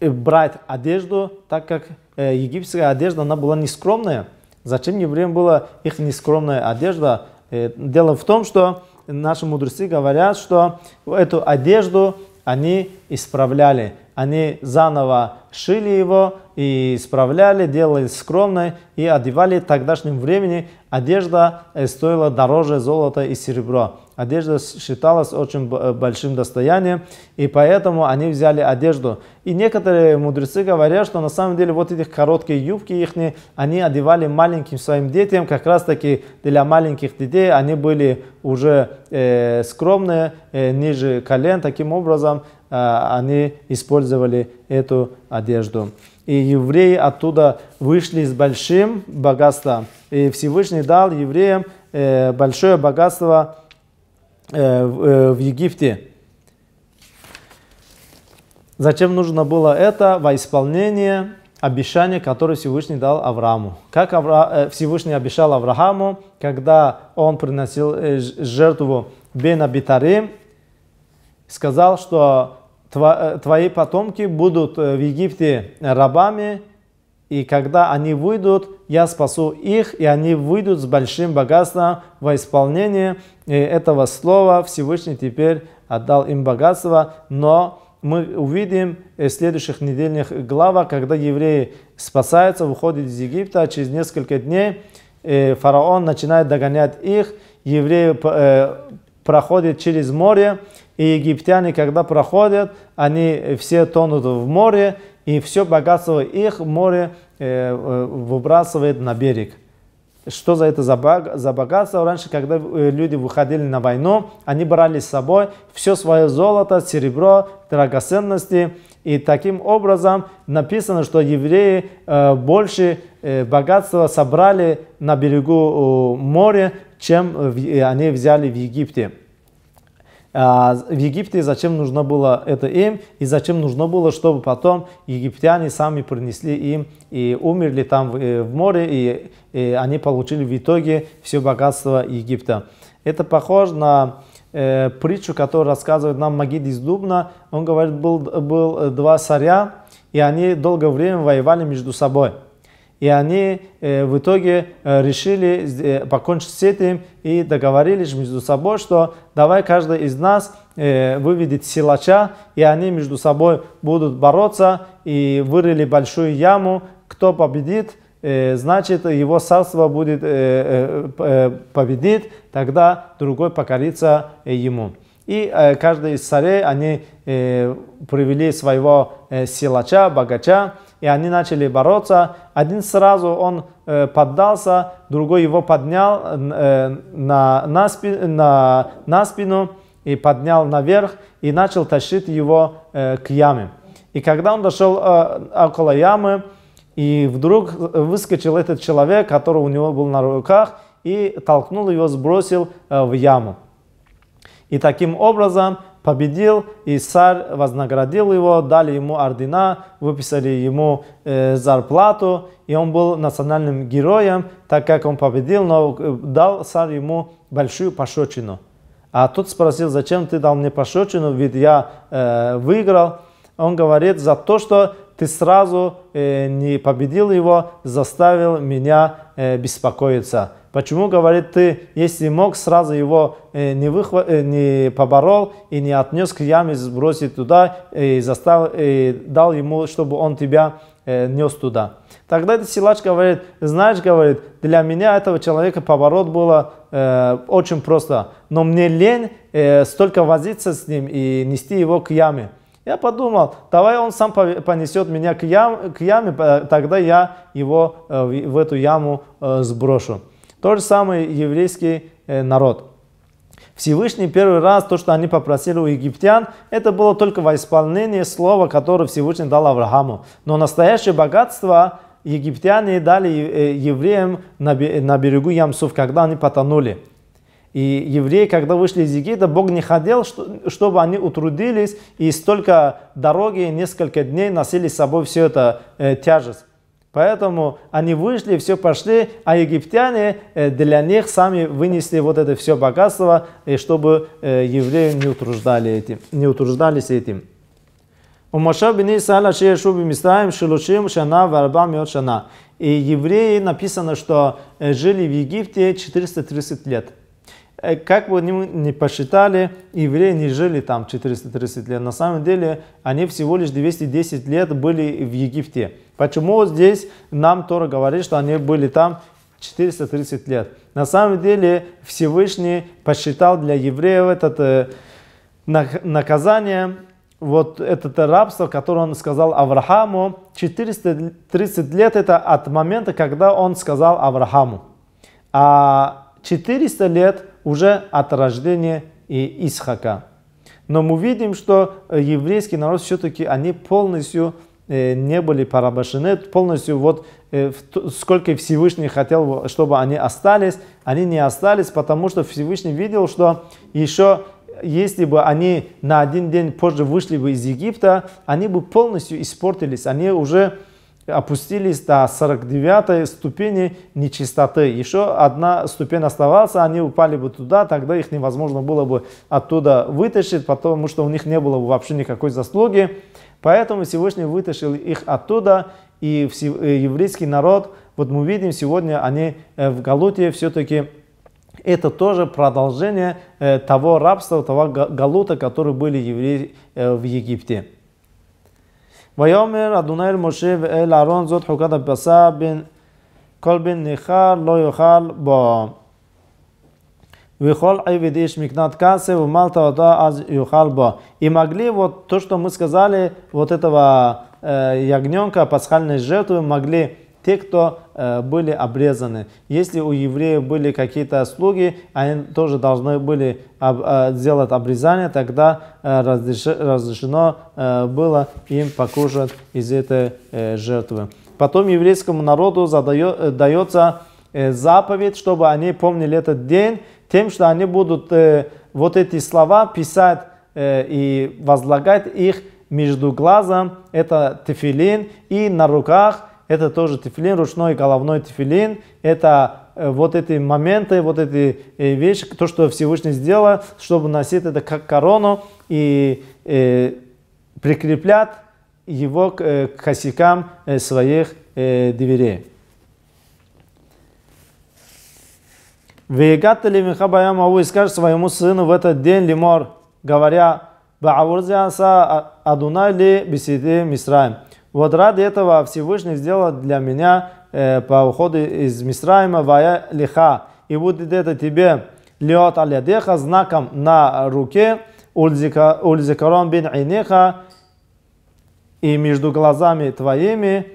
Speaker 1: э, брать одежду, так как э, египетская одежда она была нескромная? Зачем евреям была их нескромная одежда? Э, дело в том, что наши мудрецы говорят, что эту одежду они исправляли. Они заново шили его и исправляли, делали скромной и одевали тогдашним времени. Одежда э, стоила дороже золота и серебра. Одежда считалась очень э, большим достоянием, и поэтому они взяли одежду. И некоторые мудрецы говорят, что на самом деле вот эти короткие юбки их, они одевали маленьким своим детям, как раз таки для маленьких детей они были уже э, скромные, э, ниже колен, таким образом – а, они использовали эту одежду. И евреи оттуда вышли с большим богатством. И Всевышний дал евреям э, большое богатство э, э, в Египте. Зачем нужно было это? Во исполнение обещания, которое Всевышний дал Аврааму. Как Авра... Всевышний обещал Аврааму, когда он приносил жертву Бен Абитарим, сказал, что Э, твои потомки будут э, в Египте э, рабами, и когда они выйдут, я спасу их, и они выйдут с большим богатством во исполнение этого слова. Всевышний теперь отдал им богатство, но мы увидим в следующих недельных главах, когда евреи спасаются, выходят из Египта, через несколько дней фараон начинает догонять их, евреи проходят через море, и египтяне, когда проходят, они все тонут в море, и все богатство их море э, э, выбрасывает на берег. Что за это за богатство? Раньше, когда э, люди выходили на войну, они брали с собой все свое золото, серебро, драгоценности. И таким образом написано, что евреи больше богатства собрали на берегу моря, чем они взяли в Египте. А, в Египте, зачем нужно было это им, и зачем нужно было, чтобы потом египтяне сами принесли им и умерли там в э, море, и, и они получили в итоге все богатство Египта. Это похоже на э, притчу, которую рассказывает нам Магид из Дубна. Он говорит, был, был э, два царя, и они долгое время воевали между собой. И они э, в итоге э, решили э, покончить с этим и договорились между собой, что давай каждый из нас выведет силача, и они между собой будут бороться, и вырыли большую яму, кто победит, значит его царство будет победит, тогда другой покорится ему. И каждый из царей, они привели своего силача, богача, и они начали бороться. Один сразу он э, поддался, другой его поднял э, на, на, спи, на, на спину и поднял наверх и начал тащить его э, к яме. И когда он дошел э, около ямы, и вдруг выскочил этот человек, который у него был на руках, и толкнул его, сбросил э, в яму. И таким образом победил, и царь вознаградил его, дали ему ордена, выписали ему э, зарплату, и он был национальным героем, так как он победил, но э, дал царь ему большую пощечину. А тот спросил, зачем ты дал мне пощечину, ведь я э, выиграл. Он говорит, за то, что ты сразу э, не победил его, заставил меня э, беспокоиться. Почему, говорит, ты, если мог, сразу его э, не, выхва... э, не поборол и не отнес к яме, сбросить туда э, и застал, и э, дал ему, чтобы он тебя э, нес туда. Тогда этот силач говорит, знаешь, говорит, для меня этого человека поворот было э, очень просто, но мне лень э, столько возиться с ним и нести его к яме. Я подумал, давай он сам понесет меня к, ям, к яме, тогда я его э, в эту яму сброшу. То же самое еврейский э, народ. Всевышний первый раз, то, что они попросили у египтян, это было только во исполнении слова, которое Всевышний дал Аврааму. Но настоящее богатство египтяне дали э, евреям на берегу Ямсуф, когда они потонули. И евреи, когда вышли из Египта, Бог не хотел, чтобы они утрудились и столько дороги, несколько дней носили с собой всю эту э, тяжесть. Поэтому они вышли, все пошли, а египтяне э, для них сами вынесли вот это все богатство, и чтобы э, евреи не, утруждали этим, не утруждались этим. У Моше бен Исаила шуби мистаем шелушим шана варбам шана. И евреи написано, что э, жили в Египте 430 лет. Э, как бы они не посчитали, евреи не жили там 430 лет. На самом деле они всего лишь 210 лет были в Египте. Почему здесь нам Тора говорит, что они были там 430 лет? На самом деле Всевышний посчитал для евреев это э, наказание, вот это рабство, которое он сказал Аврааму, 430 лет это от момента, когда он сказал Аврааму. А 400 лет уже от рождения и Исхака. Но мы видим, что э, еврейский народ все-таки они полностью э, не были порабощены, полностью вот э, сколько Всевышний хотел, чтобы они остались, они не остались, потому что Всевышний видел, что еще если бы они на один день позже вышли бы из Египта, они бы полностью испортились, они уже опустились до 49 ступени нечистоты. Еще одна ступень оставалась, они упали бы туда, тогда их невозможно было бы оттуда вытащить, потому что у них не было бы вообще никакой заслуги. Поэтому Всевышний вытащил их оттуда, и э, еврейский народ, вот мы видим сегодня, они э, в Галуте все-таки это тоже продолжение э, того рабства, того галута, который были евреи в Египте. ויאמר אדוני אל משה ואל אהרון זאת חוקת הבשר בין כל בן ניכר לא יאכל בו. Вихол айвид иш микнат кассе, умалта аз юхалбо. И могли вот то, что мы сказали, вот этого э, ягненка, пасхальной жертвы, могли те, кто э, были обрезаны. Если у евреев были какие-то слуги, они тоже должны были об, э, сделать обрезание, тогда э, разреш, разрешено э, было им покушать из этой э, жертвы. Потом еврейскому народу задает, э, дается э, заповедь, чтобы они помнили этот день, тем, что они будут э, вот эти слова писать э, и возлагать их между глазом, это тефилин, и на руках, это тоже тефилин, ручной головной тефилин, это э, вот эти моменты, вот эти э, вещи, то, что Всевышний сделал, чтобы носить это как корону и, и э, прикреплять его к косякам своих дверей. Вегат ли Михабаям Аву и скажет своему сыну в этот день Лимор, говоря, Баавурзианса а, Адунай ли беседи Мисраем. Вот ради этого Всевышний сделал для меня э, по уходу из Мисраима вая лиха. И будет это тебе лиот алядеха знаком на руке ульзикарон бин айнеха и между глазами твоими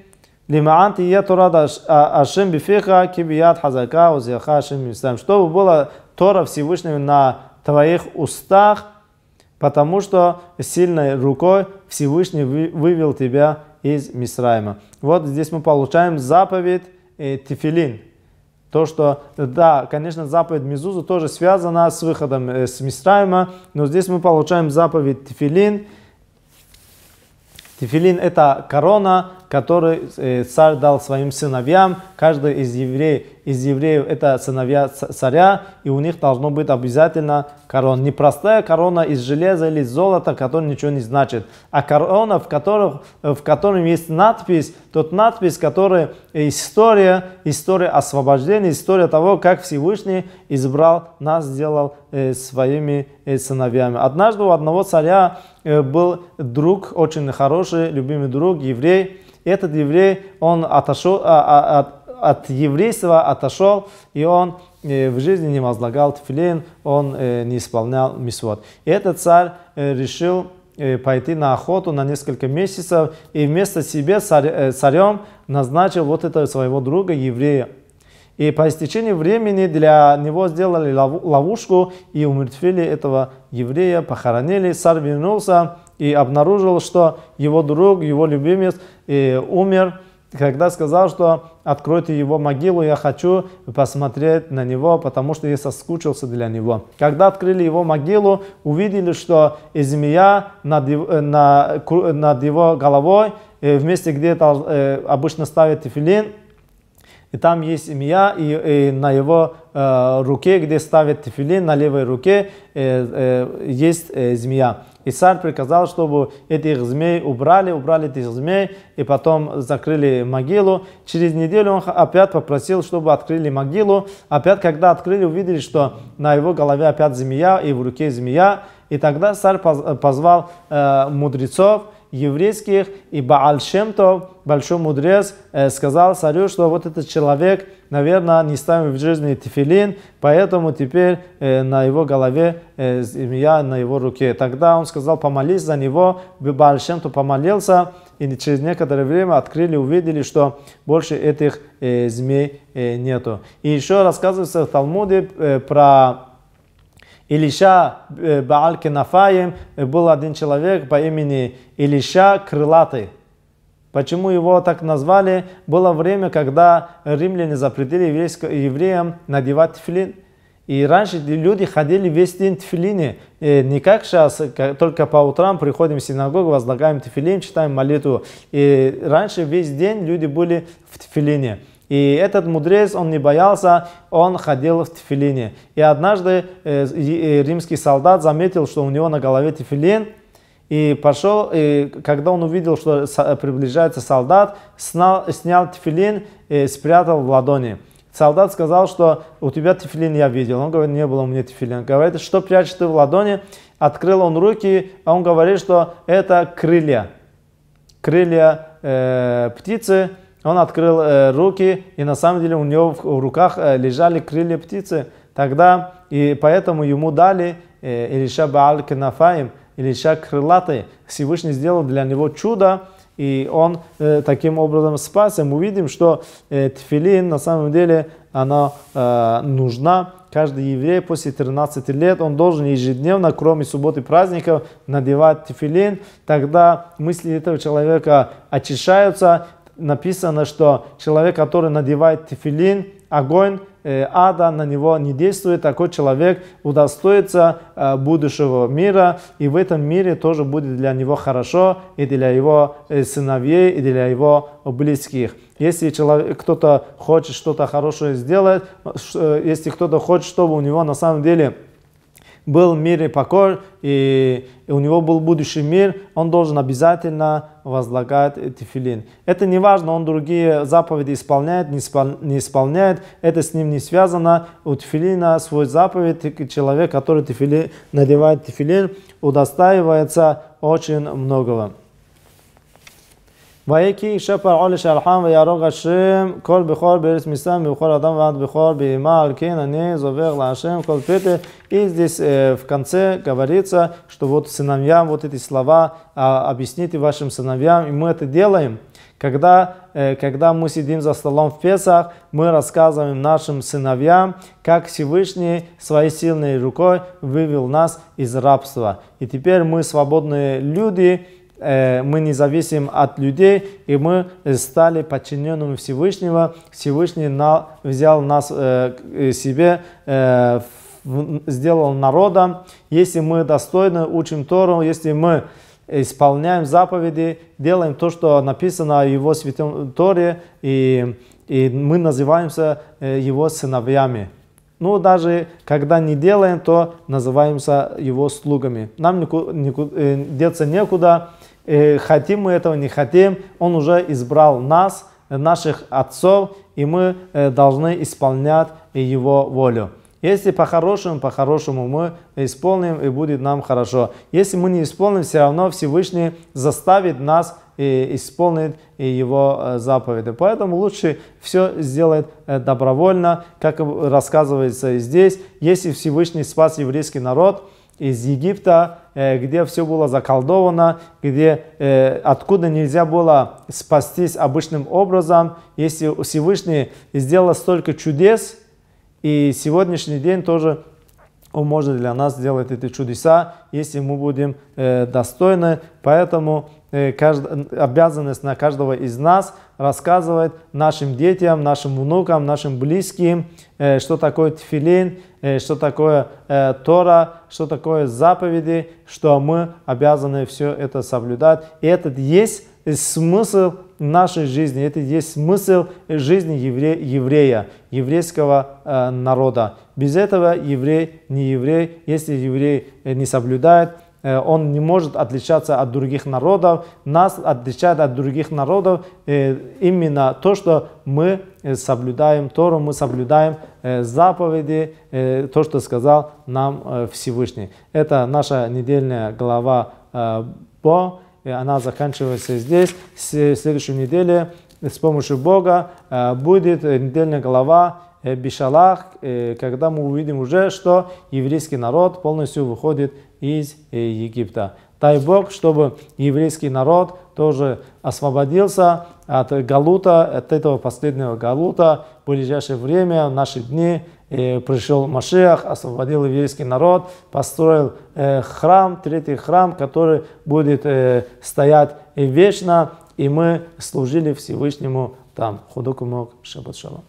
Speaker 1: лимаанти ятурада ашим а, бифиха кибият хазака узяха ашим мисраим. Чтобы было Тора Всевышнего на твоих устах, потому что сильной рукой Всевышний вывел тебя из Мисраима. Вот здесь мы получаем заповедь э, Тифилин. То, что, да, конечно, заповедь Мизузу тоже связана с выходом э, с Мисраима, но здесь мы получаем заповедь Тифилин. Тифилин – это корона, который э, царь дал своим сыновьям. Каждый из евреев, из евреев это сыновья царя, и у них должно быть обязательно корона. Не простая корона из железа или из золота, которая ничего не значит, а корона, в, которых, в котором есть надпись, тот надпись, который э, история, история освобождения, история того, как Всевышний избрал нас, сделал э, своими сыновьями. Однажды у одного царя был друг, очень хороший, любимый друг, еврей, этот еврей, он отошел, а, а, от, от еврейства отошел, и он э, в жизни не возлагал тфилин, он э, не исполнял мисвод. И этот царь э, решил э, пойти на охоту на несколько месяцев, и вместо себе царь, э, царем назначил вот этого своего друга еврея. И по истечении времени для него сделали ловушку и умертвили этого еврея, похоронили. Царь вернулся и обнаружил, что его друг, его любимец и умер, когда сказал, что откройте его могилу, я хочу посмотреть на него, потому что я соскучился для него. Когда открыли его могилу, увидели, что змея над, э, на, э, над его головой, э, в месте, где обычно ставят тефилин, и там есть змея, и, и на его э, руке, где ставят тефилин, на левой руке э, э, есть э, змея. И царь приказал, чтобы этих змей убрали, убрали этих змей, и потом закрыли могилу. Через неделю он опять попросил, чтобы открыли могилу. Опять, когда открыли, увидели, что на его голове опять змея и в руке змея. И тогда царь позвал э, мудрецов, еврейских, и Баальшемто, большой мудрец, э, сказал царю, что вот этот человек – наверное, не ставим в жизни тефилин, поэтому теперь э, на его голове э, змея на его руке. Тогда он сказал, помолись за него, Бальшем то помолился, и через некоторое время открыли, увидели, что больше этих э, змей э, нету. И еще рассказывается в Талмуде э, про Илиша э, Бааль был один человек по имени Илиша Крылатый. Почему его так назвали? Было время, когда римляне запретили евреям надевать тфилин. И раньше люди ходили весь день в тфилине, и э, не как сейчас, э, только по утрам приходим в синагогу, возлагаем тфилин, читаем молитву. И раньше весь день люди были в тфилине. И этот мудрец, он не боялся, он ходил в тфилине. И однажды э, римский солдат заметил, что у него на голове тфилин, и пошел, и когда он увидел, что приближается солдат, снял, снял тефилин и спрятал в ладони. Солдат сказал, что у тебя тефилин я видел. Он говорит, не было у меня тефилин. Говорит, что прячешь ты в ладони? Открыл он руки, а он говорит, что это крылья. Крылья э, птицы. Он открыл э, руки, и на самом деле у него в, в руках э, лежали крылья птицы. Тогда, и поэтому ему дали э, Илиша Бааль Кенафаим – Илиша Крылатый, Всевышний сделал для него чудо, и он э, таким образом спасся. Мы видим, что э, тфилин на самом деле она э, нужна. Каждый еврей после 13 лет, он должен ежедневно, кроме субботы и праздников, надевать тфилин. Тогда мысли этого человека очищаются. Написано, что человек, который надевает тфилин, огонь э, ада на него не действует, такой человек удостоится э, будущего мира, и в этом мире тоже будет для него хорошо, и для его э, сыновей, и для его близких. Если человек, кто-то хочет что-то хорошее сделать, э, э, если кто-то хочет, чтобы у него на самом деле был мир и покой, и у него был будущий мир, он должен обязательно возлагать тефилин. Это не важно, он другие заповеди исполняет, не, исполняет, это с ним не связано. У тефилина свой заповедь, человек, который тефили, надевает тефилин, удостаивается очень многого. ויקי שפע עול שלחם ויהרוג השם כל בכור בארץ מסתם ובכל אדם ועד בכור באימה על כן אני זובר להשם כל פתח и здесь э, в конце говорится, что вот сыновьям вот эти слова э, объясните вашим сыновьям, и мы это делаем. Когда, когда мы сидим за столом в Песах, мы рассказываем нашим сыновьям, как Всевышний своей сильной рукой вывел нас из рабства. И теперь мы свободные люди, Э, мы не зависим от людей, и мы стали подчиненными Всевышнего. Всевышний на, взял нас э, э себе, э, сделал народом. Если мы достойно учим Тору, если мы исполняем заповеди, делаем то, что написано в Его Святом Торе, и, и мы называемся э, Его сыновьями. Ну, даже когда не делаем, то называемся Его слугами. Нам никуда, никуда, деться некуда, Э, хотим мы этого, не хотим, Он уже избрал нас, э, наших отцов, и мы э, должны исполнять Его волю. Если по-хорошему, по-хорошему мы исполним, и будет нам хорошо. Если мы не исполним, все равно Всевышний заставит нас исполнить его заповеди. Поэтому лучше все сделать добровольно, как рассказывается здесь. Если Всевышний спас еврейский народ – из Египта, э, где все было заколдовано, где, э, откуда нельзя было спастись обычным образом, если Всевышний сделал столько чудес, и сегодняшний день тоже он может для нас сделать эти чудеса, если мы будем э, достойны. Поэтому Э, обязанность на каждого из нас рассказывать нашим детям, нашим внукам, нашим близким, э, что такое тфилин, э, что такое Тора, что такое заповеди, что мы обязаны все это соблюдать. И этот есть смысл нашей жизни, это есть смысл жизни евре, еврея, еврейского народа. Без этого еврей не еврей, если еврей не соблюдает Э, он не может отличаться от других народов. Нас отличает от других народов э, именно то, что мы э, соблюдаем Тору, мы соблюдаем заповеди, то, что сказал нам Всевышний. Это наша недельная глава Бо, и она заканчивается здесь. В следующей неделе с помощью Бога будет недельная глава Бишалах, когда мы увидим уже, что еврейский народ полностью выходит из э, Египта. Дай Бог, чтобы еврейский народ тоже освободился от галута, от этого последнего галута. В ближайшее время, в наши дни, э, пришел Машиах, освободил еврейский народ, построил э, храм, третий храм, который будет стоять вечно, и мы служили Всевышнему там. Худокумок, Шабат шалом.